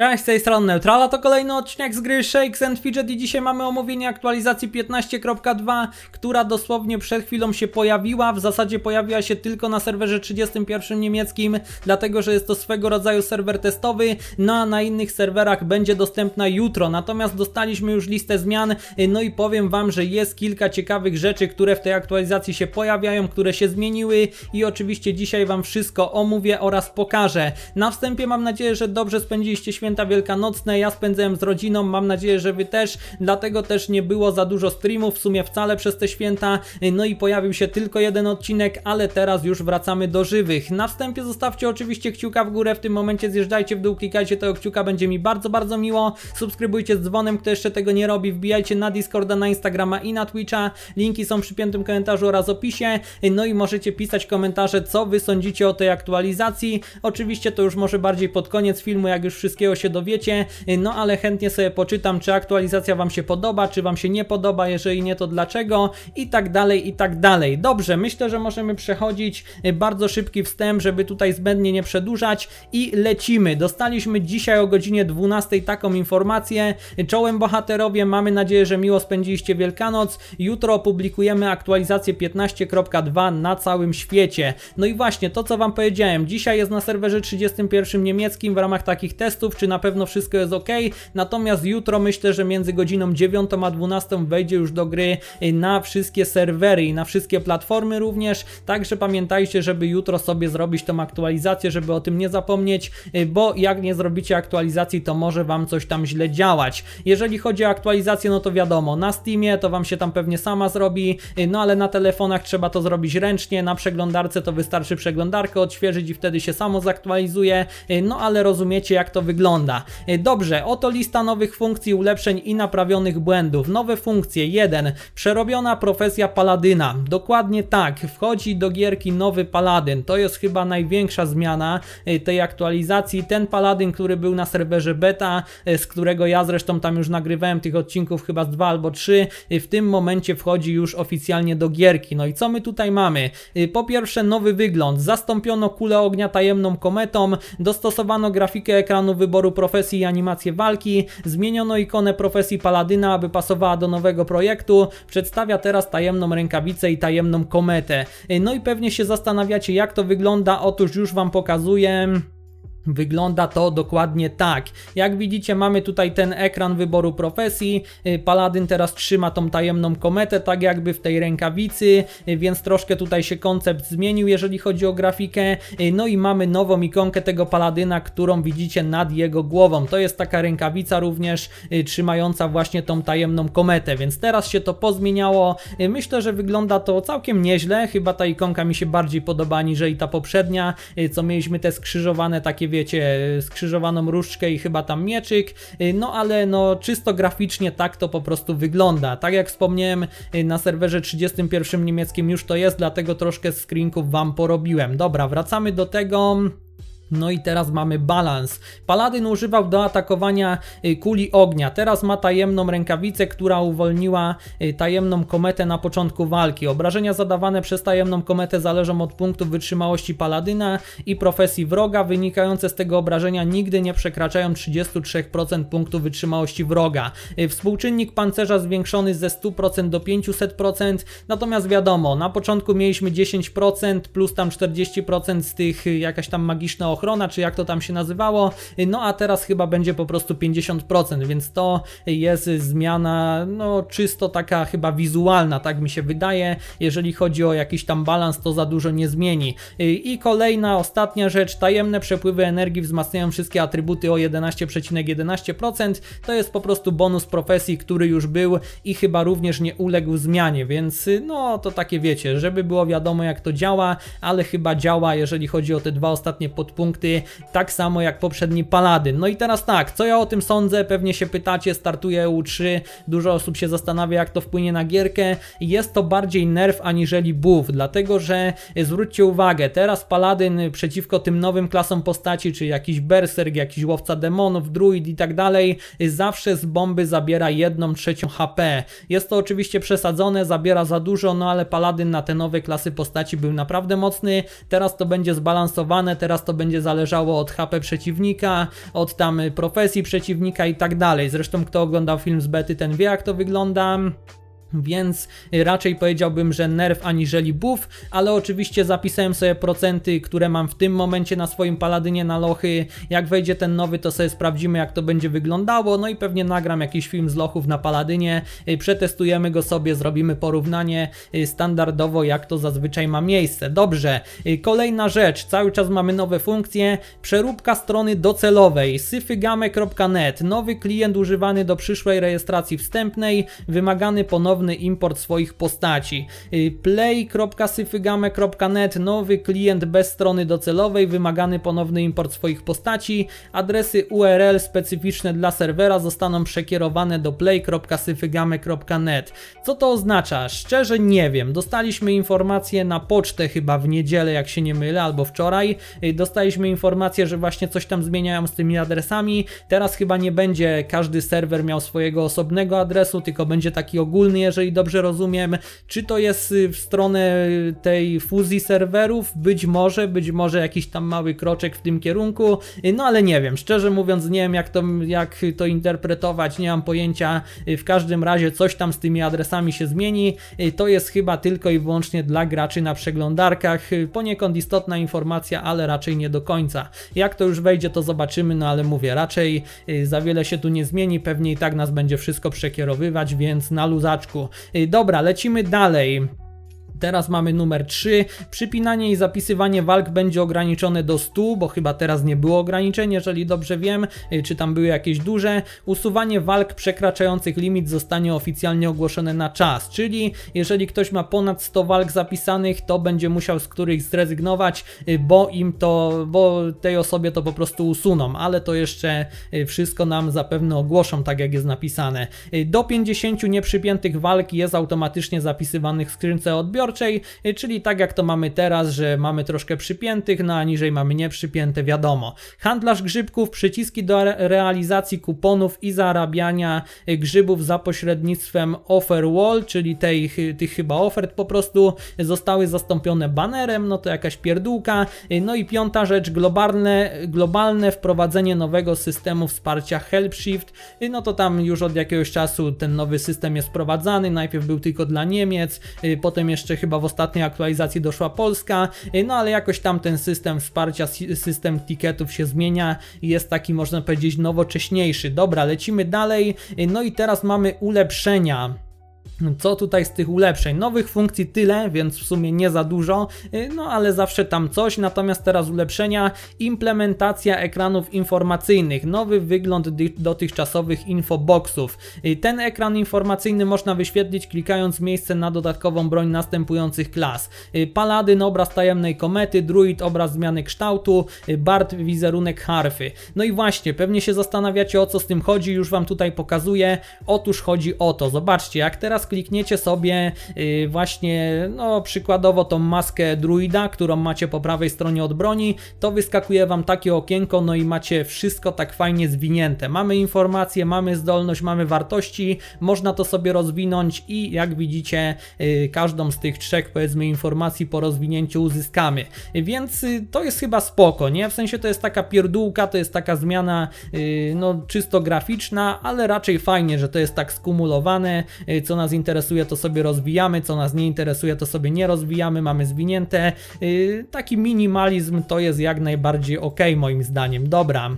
Cześć, z tej strony Neutrala, to kolejny odcinek z gry Shakes and Fidget i dzisiaj mamy omówienie aktualizacji 15.2, która dosłownie przed chwilą się pojawiła, w zasadzie pojawiła się tylko na serwerze 31 niemieckim, dlatego że jest to swego rodzaju serwer testowy, no a na innych serwerach będzie dostępna jutro, natomiast dostaliśmy już listę zmian, no i powiem Wam, że jest kilka ciekawych rzeczy, które w tej aktualizacji się pojawiają, które się zmieniły i oczywiście dzisiaj Wam wszystko omówię oraz pokażę. Na wstępie mam nadzieję, że dobrze spędziliście święto święta wielkanocne, ja spędzałem z rodziną, mam nadzieję, że Wy też, dlatego też nie było za dużo streamów, w sumie wcale przez te święta, no i pojawił się tylko jeden odcinek, ale teraz już wracamy do żywych. Na wstępie zostawcie oczywiście kciuka w górę, w tym momencie zjeżdżajcie w dół, klikajcie tego kciuka, będzie mi bardzo, bardzo miło, subskrybujcie z dzwonem, kto jeszcze tego nie robi, wbijajcie na Discorda, na Instagrama i na Twitcha, linki są przy piętym komentarzu oraz opisie, no i możecie pisać komentarze, co Wy sądzicie o tej aktualizacji, oczywiście to już może bardziej pod koniec filmu, jak już wszystkiego się dowiecie, no ale chętnie sobie poczytam, czy aktualizacja Wam się podoba, czy Wam się nie podoba, jeżeli nie, to dlaczego i tak dalej, i tak dalej. Dobrze, myślę, że możemy przechodzić e, bardzo szybki wstęp, żeby tutaj zbędnie nie przedłużać i lecimy. Dostaliśmy dzisiaj o godzinie 12 taką informację. Czołem bohaterowie, mamy nadzieję, że miło spędziliście Wielkanoc. Jutro opublikujemy aktualizację 15.2 na całym świecie. No i właśnie, to co Wam powiedziałem, dzisiaj jest na serwerze 31 niemieckim w ramach takich testów, czy czy na pewno wszystko jest ok. Natomiast jutro myślę, że między godziną 9 a 12 wejdzie już do gry y, na wszystkie serwery i na wszystkie platformy również. Także pamiętajcie, żeby jutro sobie zrobić tą aktualizację, żeby o tym nie zapomnieć, y, bo jak nie zrobicie aktualizacji, to może Wam coś tam źle działać. Jeżeli chodzi o aktualizację, no to wiadomo, na Steamie to Wam się tam pewnie sama zrobi, y, no ale na telefonach trzeba to zrobić ręcznie, na przeglądarce to wystarczy przeglądarkę odświeżyć i wtedy się samo zaktualizuje, no ale rozumiecie jak to wygląda wygląda. E, dobrze, oto lista nowych funkcji, ulepszeń i naprawionych błędów. Nowe funkcje 1. Przerobiona profesja paladyna. Dokładnie tak, wchodzi do gierki nowy paladyn. To jest chyba największa zmiana e, tej aktualizacji. Ten paladyn, który był na serwerze beta, e, z którego ja zresztą tam już nagrywałem tych odcinków chyba z 2 albo 3, w tym momencie wchodzi już oficjalnie do gierki. No i co my tutaj mamy? Po pierwsze nowy wygląd. Zastąpiono kulę ognia tajemną kometą, dostosowano grafikę ekranu wyboru wyboru profesji i animację walki, zmieniono ikonę profesji paladyna, aby pasowała do nowego projektu, przedstawia teraz tajemną rękawicę i tajemną kometę. No i pewnie się zastanawiacie jak to wygląda, otóż już Wam pokazuję... Wygląda to dokładnie tak. Jak widzicie mamy tutaj ten ekran wyboru profesji, y, Paladyn teraz trzyma tą tajemną kometę tak jakby w tej rękawicy, y, więc troszkę tutaj się koncept zmienił jeżeli chodzi o grafikę. Y, no i mamy nową ikonkę tego Paladyna, którą widzicie nad jego głową. To jest taka rękawica również trzymająca właśnie tą tajemną kometę, więc teraz się to pozmieniało. Myślę, że wygląda to całkiem nieźle, chyba ta ikonka mi się bardziej podoba niżeli ta poprzednia, co mieliśmy te skrzyżowane takie wiecie, skrzyżowaną różdżkę i chyba tam mieczyk, y, no ale no czysto graficznie tak to po prostu wygląda. Tak jak wspomniałem, y, na serwerze 31 niemieckim już to jest, dlatego troszkę screenków wam porobiłem. Dobra, wracamy do tego... No i teraz mamy balans. Paladyn używał do atakowania y, kuli ognia. Teraz ma tajemną rękawicę, która uwolniła y, tajemną kometę na początku walki. Obrażenia zadawane przez tajemną kometę zależą od punktów wytrzymałości paladyna i profesji wroga. Wynikające z tego obrażenia nigdy nie przekraczają 33% punktów wytrzymałości wroga. Y, współczynnik pancerza zwiększony ze 100% do 500%. Natomiast wiadomo, na początku mieliśmy 10% plus tam 40% z tych jakaś tam magiczna ochrona, czy jak to tam się nazywało, no a teraz chyba będzie po prostu 50%, więc to jest zmiana, no czysto taka chyba wizualna, tak mi się wydaje, jeżeli chodzi o jakiś tam balans, to za dużo nie zmieni. I kolejna, ostatnia rzecz, tajemne przepływy energii wzmacniają wszystkie atrybuty o 11,11%, ,11%. to jest po prostu bonus profesji, który już był i chyba również nie uległ zmianie, więc no to takie wiecie, żeby było wiadomo jak to działa, ale chyba działa, jeżeli chodzi o te dwa ostatnie podpunkty, punkty, tak samo jak poprzedni Paladyn. No i teraz tak, co ja o tym sądzę? Pewnie się pytacie, startuje U3, dużo osób się zastanawia jak to wpłynie na gierkę. Jest to bardziej nerw aniżeli buff, dlatego że zwróćcie uwagę, teraz Paladyn przeciwko tym nowym klasom postaci, czy jakiś Berserk, jakiś Łowca Demonów, Druid i tak dalej, zawsze z bomby zabiera jedną trzecią HP. Jest to oczywiście przesadzone, zabiera za dużo, no ale Paladyn na te nowe klasy postaci był naprawdę mocny, teraz to będzie zbalansowane, teraz to będzie będzie zależało od HP przeciwnika, od tam profesji przeciwnika i tak dalej. Zresztą kto oglądał film z bety, ten wie jak to wygląda więc raczej powiedziałbym, że nerf aniżeli buff, ale oczywiście zapisałem sobie procenty, które mam w tym momencie na swoim paladynie na lochy. Jak wejdzie ten nowy, to sobie sprawdzimy, jak to będzie wyglądało. No i pewnie nagram jakiś film z lochów na paladynie, y, przetestujemy go sobie, zrobimy porównanie y, standardowo, jak to zazwyczaj ma miejsce. Dobrze, y, kolejna rzecz, cały czas mamy nowe funkcje. Przeróbka strony docelowej, syfygame.net, nowy klient używany do przyszłej rejestracji wstępnej, wymagany ponownie ponowny import swoich postaci. Y, play.syfygame.net nowy klient bez strony docelowej, wymagany ponowny import swoich postaci. Adresy URL specyficzne dla serwera zostaną przekierowane do play.syfygame.net. Co to oznacza? Szczerze nie wiem. Dostaliśmy informację na pocztę chyba w niedzielę, jak się nie mylę, albo wczoraj. Y, dostaliśmy informację, że właśnie coś tam zmieniają z tymi adresami. Teraz chyba nie będzie każdy serwer miał swojego osobnego adresu, tylko będzie taki ogólny jeżeli dobrze rozumiem, czy to jest y, w stronę tej fuzji serwerów, być może, być może jakiś tam mały kroczek w tym kierunku, y, no ale nie wiem, szczerze mówiąc nie wiem jak to, jak to interpretować, nie mam pojęcia, y, w każdym razie coś tam z tymi adresami się zmieni, to jest chyba tylko i wyłącznie dla graczy na przeglądarkach, poniekąd istotna informacja, ale raczej nie do końca. Jak to już wejdzie to zobaczymy, no ale mówię, raczej za wiele się tu nie zmieni, pewnie i tak nas będzie wszystko przekierowywać, więc na luzaczku Y, dobra, lecimy dalej. Teraz mamy numer 3. Przypinanie i zapisywanie walk będzie ograniczone do 100, bo chyba teraz nie było ograniczeń, jeżeli dobrze wiem, y, czy tam były jakieś duże. Usuwanie walk przekraczających limit zostanie oficjalnie ogłoszone na czas, czyli jeżeli ktoś ma ponad 100 walk zapisanych, to będzie musiał z których zrezygnować, y, bo im to, bo tej osobie to po prostu usuną, ale to jeszcze y, wszystko nam zapewne ogłoszą, tak jak jest napisane. Do 50 nieprzypiętych walk jest automatycznie zapisywanych w skrzynce odbiorców, wybiorczej, y, czyli tak jak to mamy teraz, że mamy troszkę przypiętych, no a niżej mamy nieprzypięte, wiadomo. Handlarz grzybków, przyciski do realizacji kuponów i zarabiania y, grzybów za pośrednictwem offer wall, czyli tej, tych chyba ofert po prostu zostały zastąpione banerem, no to jakaś pierdółka. Y, no i piąta rzecz, globalne, globalne wprowadzenie nowego systemu wsparcia HelpShift, no to tam już od jakiegoś czasu ten nowy system jest wprowadzany, najpierw był tylko dla Niemiec, potem jeszcze chyba w ostatniej aktualizacji doszła Polska, y, no ale jakoś tam ten system wsparcia, system ticketów się zmienia i jest taki, można powiedzieć, nowocześniejszy. Dobra, lecimy dalej. Y, no i teraz mamy ulepszenia co tutaj z tych ulepszeń? Nowych funkcji tyle, więc w sumie nie za dużo, y, no ale zawsze tam coś. Natomiast teraz ulepszenia, implementacja ekranów informacyjnych, nowy wygląd dotychczasowych infoboxów. Y, ten ekran informacyjny można wyświetlić klikając miejsce na dodatkową broń następujących klas. Y, Paladyn obraz tajemnej komety, druid obraz zmiany kształtu, Bart wizerunek harfy. No i właśnie, pewnie się zastanawiacie o co z tym chodzi, już Wam tutaj pokazuję. Otóż chodzi o to, zobaczcie jak teraz klikniecie sobie y, właśnie, no przykładowo tą maskę druida, którą macie po prawej stronie od broni, to wyskakuje Wam takie okienko, no i macie wszystko tak fajnie zwinięte. Mamy informacje, mamy zdolność, mamy wartości, można to sobie rozwinąć i jak widzicie y, każdą z tych trzech powiedzmy informacji po rozwinięciu uzyskamy. Więc y, to jest chyba spoko, nie? W sensie to jest taka pierdółka, to jest taka zmiana no czysto graficzna, ale raczej fajnie, że to jest tak skumulowane, co nas interesuje, to sobie rozwijamy, co nas nie interesuje, to sobie nie rozwijamy, mamy zwinięte. Y, taki minimalizm to jest jak najbardziej ok, moim zdaniem. Dobra.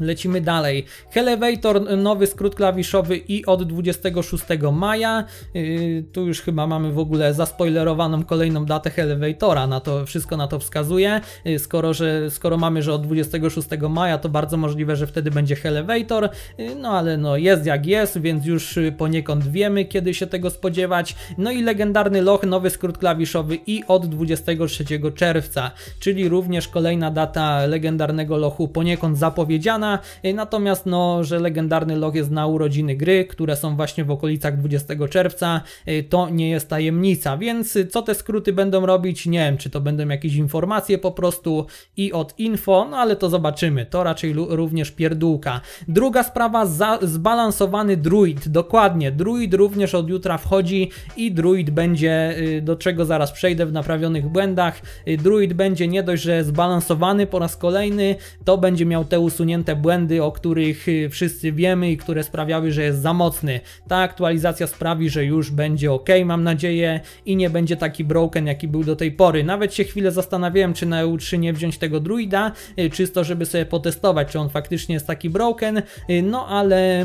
Lecimy dalej. Elevator, y, nowy skrót klawiszowy i od 26 maja. Yy, tu już chyba mamy w ogóle zaspoilerowaną kolejną datę Elevatora, na to wszystko na to wskazuje. Yy, skoro, że, skoro mamy, że od 26 maja, to bardzo możliwe, że wtedy będzie Elevator, yy, no ale no jest jak jest, więc już y, poniekąd wiemy, kiedy się tego spodziewać. No i legendarny Loch, nowy skrót klawiszowy i od 23 czerwca, czyli również kolejna data legendarnego Lochu poniekąd zapowiedziana E, natomiast no, że legendarny log jest na urodziny gry, które są właśnie w okolicach 20 czerwca, e, to nie jest tajemnica, więc e, co te skróty będą robić, nie wiem, czy to będą jakieś informacje po prostu i od info, no ale to zobaczymy, to raczej również pierdółka. Druga sprawa, zbalansowany druid, dokładnie, druid również od jutra wchodzi i druid będzie, do czego zaraz przejdę w naprawionych błędach, druid będzie nie dość, że zbalansowany po raz kolejny, to będzie miał te usunięte te błędy, o których y, wszyscy wiemy i które sprawiały, że jest za mocny. Ta aktualizacja sprawi, że już będzie ok, mam nadzieję, i nie będzie taki broken, jaki był do tej pory. Nawet się chwilę zastanawiałem, czy na EU3 nie wziąć tego druida, y, czysto żeby sobie potestować, czy on faktycznie jest taki broken, y, no ale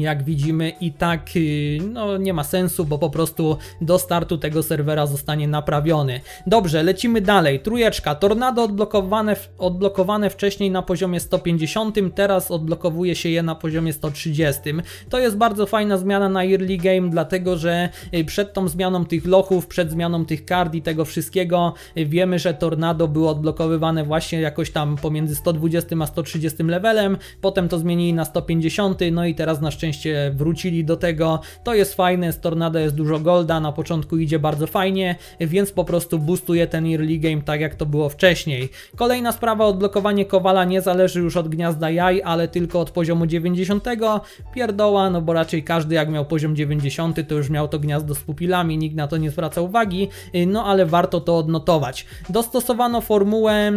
jak widzimy i tak y, no, nie ma sensu, bo po prostu do startu tego serwera zostanie naprawiony. Dobrze, lecimy dalej. Trójeczka, tornado odblokowane, odblokowane wcześniej na poziomie 150, teraz odblokowuje się je na poziomie 130. To jest bardzo fajna zmiana na early game, dlatego że y, przed tą zmianą tych lochów, przed zmianą tych kart i tego wszystkiego y, wiemy, że tornado było odblokowywane właśnie jakoś tam pomiędzy 120 a 130 levelem, potem to zmienili na 150, no i teraz na szczęście szczęście wrócili do tego. To jest fajne, z Tornada jest dużo golda, na początku idzie bardzo fajnie, więc po prostu boostuje ten early game tak jak to było wcześniej. Kolejna sprawa, odblokowanie Kowala nie zależy już od gniazda jaj, ale tylko od poziomu 90. Pierdoła, no bo raczej każdy jak miał poziom 90 to już miał to gniazdo z pupilami, nikt na to nie zwraca uwagi, y, no ale warto to odnotować. Dostosowano formułę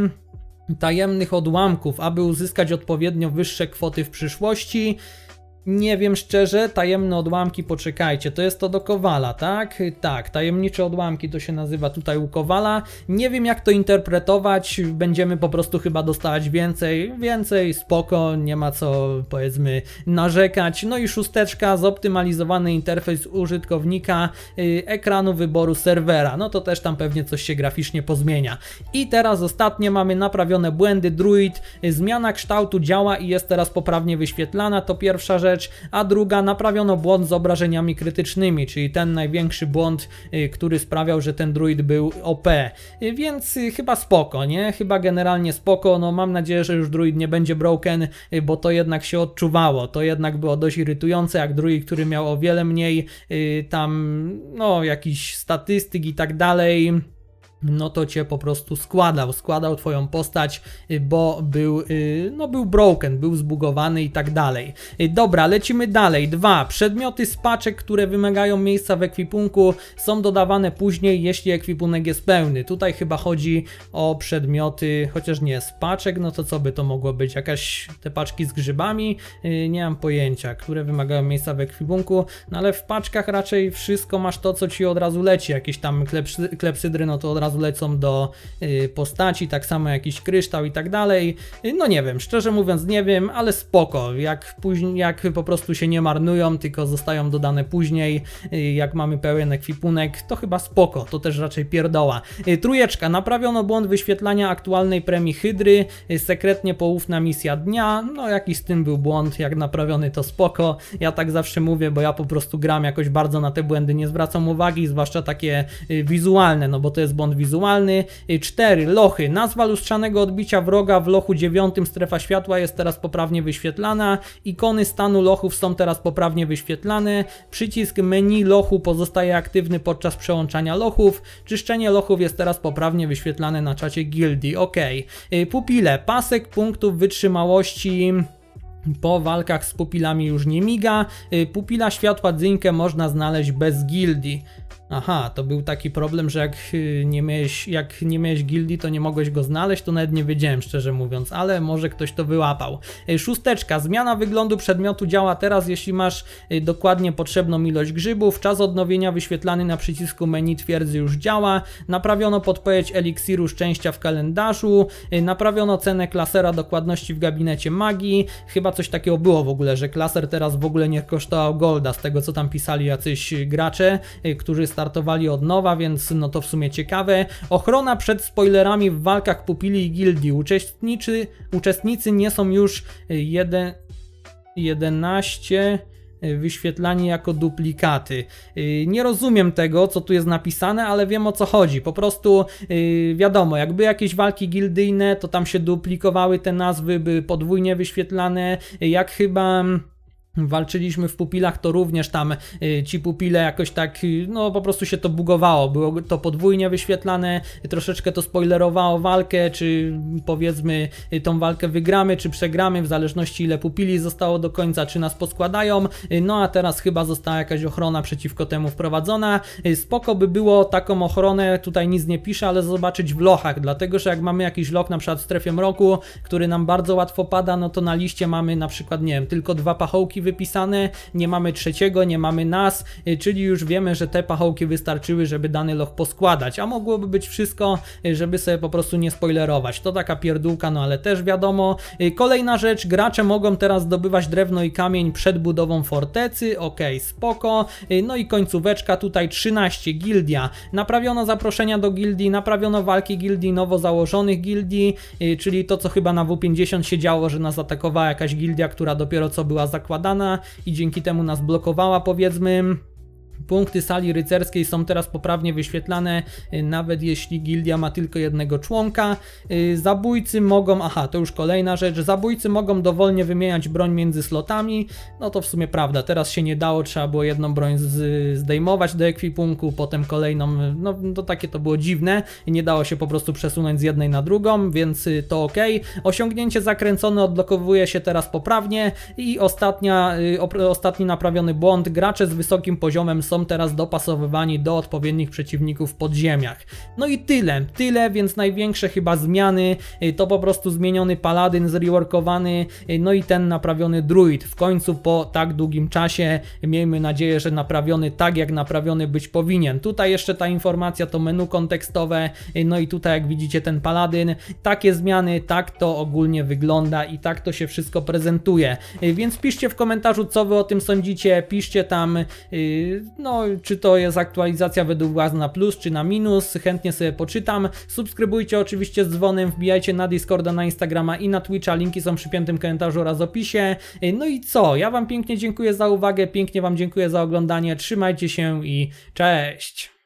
tajemnych odłamków, aby uzyskać odpowiednio wyższe kwoty w przyszłości. Nie wiem szczerze, tajemne odłamki, poczekajcie, to jest to do Kowala, tak? Tak, tajemnicze odłamki to się nazywa tutaj u Kowala. Nie wiem jak to interpretować, będziemy po prostu chyba dostawać więcej, więcej, spoko, nie ma co powiedzmy narzekać. No i szósteczka, zoptymalizowany interfejs użytkownika, yy, ekranu wyboru serwera, no to też tam pewnie coś się graficznie pozmienia. I teraz ostatnie mamy naprawione błędy, druid, y, zmiana kształtu działa i jest teraz poprawnie wyświetlana, to pierwsza rzecz rzecz, a druga naprawiono błąd z obrażeniami krytycznymi, czyli ten największy błąd, y, który sprawiał, że ten druid był OP. Y, więc y, chyba spoko, nie? Chyba generalnie spoko, no mam nadzieję, że już druid nie będzie broken, bo to jednak się odczuwało, to jednak było dość irytujące, jak druid, który miał o wiele mniej tam, no, jakichś statystyk i tak dalej no to cię po prostu składał, składał twoją postać, y, bo był, y, no był broken, był zbugowany i tak dalej. Y, dobra, lecimy dalej. Dwa, przedmioty z paczek, które wymagają miejsca w ekwipunku są dodawane później, jeśli ekwipunek jest pełny. Tutaj chyba chodzi o przedmioty, chociaż nie, z paczek, no to co by to mogło być? Jakaś te paczki z grzybami? Nie mam pojęcia, które wymagają miejsca w ekwipunku, no ale w paczkach raczej wszystko masz to, co ci od razu leci, jakieś tam klepsydry, no to od razu razu lecą do y, postaci, tak samo jakiś kryształ i tak dalej. Y, no nie wiem, szczerze mówiąc nie wiem, ale spoko, jak, później, jak po prostu się nie marnują, tylko zostają dodane później, y, jak mamy pełen ekwipunek, to chyba spoko, to też raczej pierdoła. Trójeczka, naprawiono błąd wyświetlania aktualnej premii Hydry, sekretnie poufna misja dnia, no jaki z tym był błąd, jak naprawiony to spoko, ja tak zawsze mówię, bo ja po prostu gram jakoś bardzo na te błędy, nie zwracam uwagi, zwłaszcza takie wizualne, no bo to jest błąd wizualny. 4. Y, lochy. Nazwa lustrzanego odbicia wroga w lochu 9 strefa światła jest teraz poprawnie wyświetlana. Ikony stanu lochów są teraz poprawnie wyświetlane. Przycisk menu lochu pozostaje aktywny podczas przełączania lochów. Czyszczenie lochów jest teraz poprawnie wyświetlane na czacie gildii. Ok. Y, pupile. Pasek punktów wytrzymałości... Po walkach z pupilami już nie miga. Y, pupila światła dzinkę można znaleźć bez gildii. Aha, to był taki problem, że jak y, nie miałeś, jak nie miałeś gildii, to nie mogłeś go znaleźć, to nawet nie wiedziałem szczerze mówiąc, ale może ktoś to wyłapał. Y, szósteczka, zmiana wyglądu przedmiotu działa teraz, jeśli masz y, dokładnie potrzebną ilość grzybów, czas odnowienia wyświetlany na przycisku menu twierdzy już działa, naprawiono podpowiedź eliksiru szczęścia w kalendarzu, naprawiono cenę klasera dokładności w gabinecie magii, chyba coś takiego było w ogóle, że klaser teraz w ogóle nie kosztował golda, z tego co tam pisali jacyś gracze, którzy stali startowali od nowa, więc no to w sumie ciekawe. Ochrona przed spoilerami w walkach pupili i gildii. Uczestniczy, uczestnicy nie są już e, jeden, 11 e, wyświetlani jako duplikaty. E, nie rozumiem tego, co tu jest napisane, ale wiem o co chodzi. Po prostu wiadomo, jakby jakieś walki gildyjne, to tam się duplikowały te nazwy, były podwójnie wyświetlane, jak chyba mm, walczyliśmy w pupilach, to również tam y, ci pupile jakoś tak, y, no po prostu się to bugowało, było to podwójnie wyświetlane, troszeczkę to spoilerowało walkę, czy powiedzmy y, tą walkę wygramy, czy przegramy, w zależności ile pupili zostało do końca, czy nas poskładają, no a teraz chyba została jakaś ochrona przeciwko temu wprowadzona, spoko by było taką ochronę, tutaj nic nie pisze, ale zobaczyć w lochach, dlatego, że jak mamy jakiś loch na przykład w strefie mroku, który nam bardzo łatwo pada, no to na liście mamy na przykład, nie wiem, tylko dwa pachołki wypisane, nie mamy trzeciego, nie mamy nas, y, czyli już wiemy, że te pachołki wystarczyły, żeby dany loch poskładać, a mogłoby być wszystko, y, żeby sobie po prostu nie spoilerować. To taka pierdółka, no ale też wiadomo. Y, kolejna rzecz, gracze mogą teraz zdobywać drewno i kamień przed budową fortecy, ok, spoko. No i końcóweczka, tutaj 13, gildia. Naprawiono zaproszenia do gildii, naprawiono walki gildii, nowo założonych gildii, czyli to co chyba na W50 się działo, że nas atakowała jakaś gildia, która dopiero co była zakładana i dzięki temu nas blokowała powiedzmy Punkty sali rycerskiej są teraz poprawnie wyświetlane, y, nawet jeśli gildia ma tylko jednego członka. Y, zabójcy mogą, aha, to już kolejna rzecz, zabójcy mogą dowolnie wymieniać broń między slotami. No to w sumie prawda, teraz się nie dało, trzeba było jedną broń zdejmować do ekwipunku, potem kolejną, no to no takie to było dziwne. Nie dało się po prostu przesunąć z jednej na drugą, więc y, to ok. Osiągnięcie zakręcone odblokowuje się teraz poprawnie i ostatnia, ostatni naprawiony błąd, gracze z wysokim poziomem są teraz dopasowywani do odpowiednich przeciwników w podziemiach. No i tyle, tyle, więc największe chyba zmiany y, to po prostu zmieniony paladyn, zreworkowany, y, no i ten naprawiony druid. W końcu po tak długim czasie y, miejmy nadzieję, że naprawiony tak jak naprawiony być powinien. Tutaj jeszcze ta informacja to menu kontekstowe, no i tutaj jak widzicie ten paladyn. Takie zmiany, tak to ogólnie wygląda i tak to się wszystko prezentuje. Więc piszcie w komentarzu co wy o tym sądzicie, piszcie tam no, czy to jest aktualizacja według Was na plus czy na minus, chętnie sobie poczytam. Subskrybujcie oczywiście z dzwonem, wbijajcie na Discorda, na Instagrama i na Twitcha, linki są przy piętym komentarzu oraz opisie. No i co, ja Wam pięknie dziękuję za uwagę, pięknie Wam dziękuję za oglądanie, trzymajcie się i cześć!